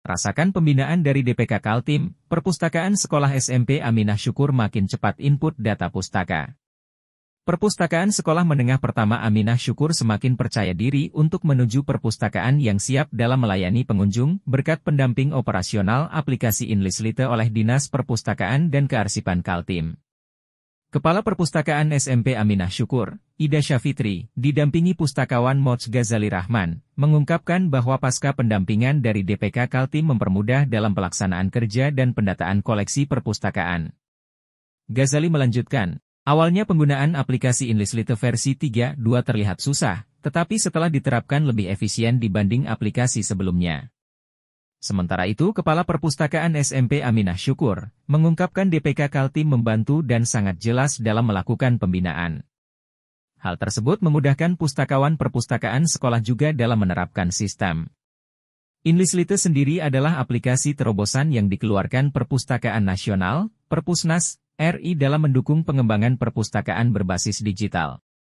Rasakan pembinaan dari DPK Kaltim, Perpustakaan Sekolah SMP Aminah Syukur makin cepat input data pustaka. Perpustakaan Sekolah Menengah Pertama Aminah Syukur semakin percaya diri untuk menuju perpustakaan yang siap dalam melayani pengunjung berkat pendamping operasional aplikasi Inlislite oleh Dinas Perpustakaan dan Kearsipan Kaltim. Kepala Perpustakaan SMP Aminah Syukur, Ida Syafitri, didampingi pustakawan Mots Ghazali Rahman, mengungkapkan bahwa pasca pendampingan dari DPK Kaltim mempermudah dalam pelaksanaan kerja dan pendataan koleksi perpustakaan. Ghazali melanjutkan, awalnya penggunaan aplikasi Inlislite versi 3.2 terlihat susah, tetapi setelah diterapkan lebih efisien dibanding aplikasi sebelumnya. Sementara itu Kepala Perpustakaan SMP Aminah Syukur mengungkapkan DPK Kaltim membantu dan sangat jelas dalam melakukan pembinaan. Hal tersebut memudahkan pustakawan perpustakaan sekolah juga dalam menerapkan sistem. Inlislite sendiri adalah aplikasi terobosan yang dikeluarkan Perpustakaan Nasional, Perpusnas, RI dalam mendukung pengembangan perpustakaan berbasis digital.